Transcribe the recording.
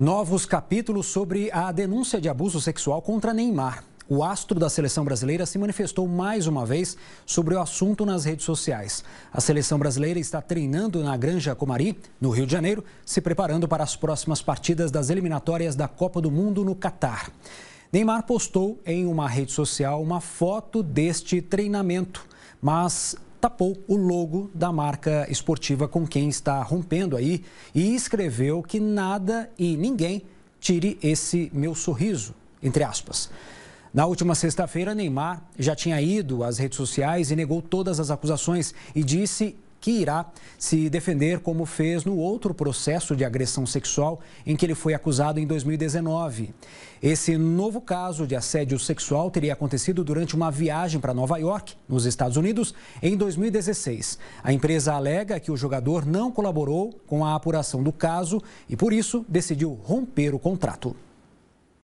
Novos capítulos sobre a denúncia de abuso sexual contra Neymar. O astro da seleção brasileira se manifestou mais uma vez sobre o assunto nas redes sociais. A seleção brasileira está treinando na Granja Comari, no Rio de Janeiro, se preparando para as próximas partidas das eliminatórias da Copa do Mundo no Catar. Neymar postou em uma rede social uma foto deste treinamento, mas tapou o logo da marca esportiva com quem está rompendo aí e escreveu que nada e ninguém tire esse meu sorriso, entre aspas. Na última sexta-feira, Neymar já tinha ido às redes sociais e negou todas as acusações e disse que irá se defender como fez no outro processo de agressão sexual em que ele foi acusado em 2019. Esse novo caso de assédio sexual teria acontecido durante uma viagem para Nova York, nos Estados Unidos, em 2016. A empresa alega que o jogador não colaborou com a apuração do caso e, por isso, decidiu romper o contrato.